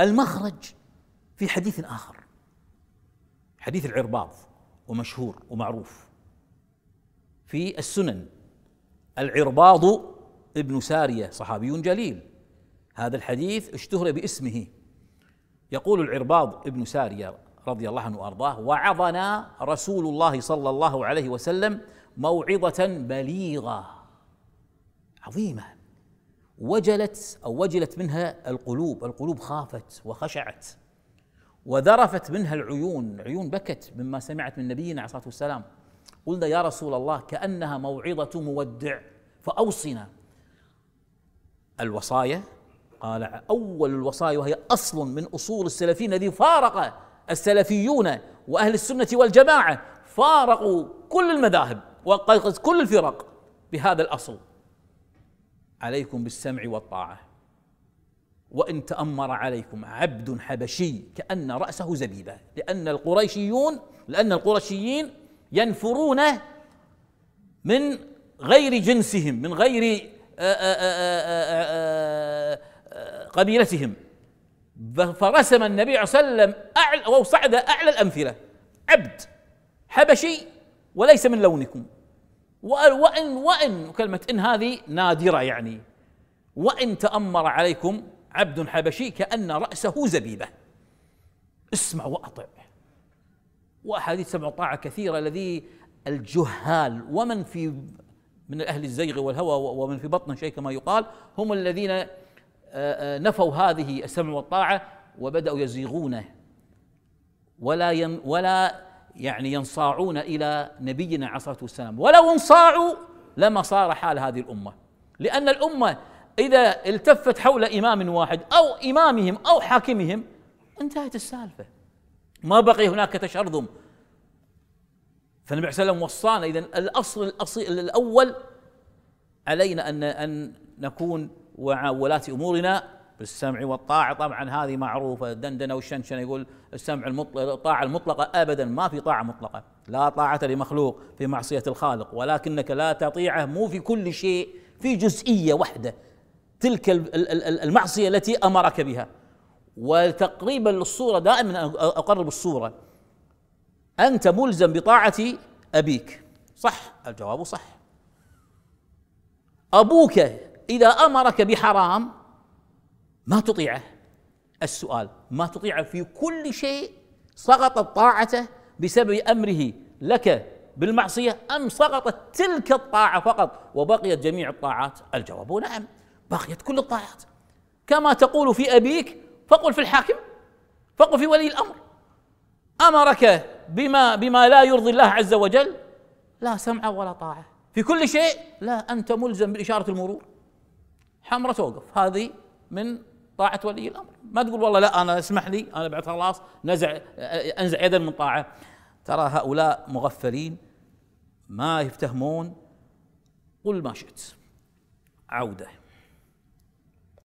المخرج في حديث آخر حديث العرباض ومشهور ومعروف في السنن العرباض ابن سارية صحابي جليل هذا الحديث اشتهر باسمه يقول العرباض ابن سارية رضي الله عنه وارضاه وعظنا رسول الله صلى الله عليه وسلم موعظة بليغة عظيمة وجلت او وجلت منها القلوب، القلوب خافت وخشعت وذرفت منها العيون، عيون بكت مما سمعت من نبينا عليه الصلاه والسلام. قلنا يا رسول الله كانها موعظه مودع فاوصنا الوصايا قال اول الوصايا وهي اصل من اصول السلفيين الذي فارق السلفيون واهل السنه والجماعه فارقوا كل المذاهب وكل الفرق بهذا الاصل عليكم بالسمع والطاعة وإن تأمر عليكم عبد حبشي كأن رأسه زبيبة لأن القريشيون لأن القرشيين ينفرون من غير جنسهم من غير آه، آه، آه، قبيلتهم فرسم النبي صلى الله عليه وسلم أعلى أو صعد أعلى الأمثلة عبد حبشي وليس من لونكم وإن وإن وكلمة إن هذه نادرة يعني وإن تأمر عليكم عبد حبشي كأن رأسه زبيبة اسمع وأطع وأحاديث سمع طاعة كثيرة الذي الجهال ومن في من أهل الزيغ والهوى ومن في بطن شيء كما يقال هم الذين آه، آه، نفوا هذه السمع والطاعة وبدأوا يزيغونه ولا ولا يعني ينصاعون إلى نبينا عليه الصلاة والسلام ولو انصاعوا لما صار حال هذه الأمة لأن الأمة إذا التفت حول إمام واحد أو إمامهم أو حاكمهم انتهت السالفة ما بقي هناك تشرذم فالنبي صلى الله عليه وسلم وصانا إذا الأصل الأصيل الأول علينا أن أن نكون ولاة أمورنا بالسمع والطاعة طبعا هذه معروفة دندنة وشنشنة يقول السمع المطلق الطاعة المطلقة أبدا ما في طاعة مطلقة لا طاعة لمخلوق في معصية الخالق ولكنك لا تطيعه مو في كل شيء في جزئية واحدة تلك المعصية التي أمرك بها وتقريبا للصورة دائما أقرب الصورة أنت ملزم بطاعة أبيك صح الجواب صح أبوك إذا أمرك بحرام ما تطيعه السؤال ما تطيعه في كل شيء سقطت طاعته بسبب امره لك بالمعصيه ام سقطت تلك الطاعه فقط وبقيت جميع الطاعات الجواب نعم بقيت كل الطاعات كما تقول في ابيك فقل في الحاكم فقل في ولي الامر امرك بما بما لا يرضي الله عز وجل لا سمع ولا طاعه في كل شيء لا انت ملزم باشاره المرور حمرة توقف هذه من طاعه ولي الامر ما تقول والله لا انا اسمح لي انا بعد خلاص نزع انزع يدا من طاعه ترى هؤلاء مغفلين ما يفتهمون قل ما شئت عوده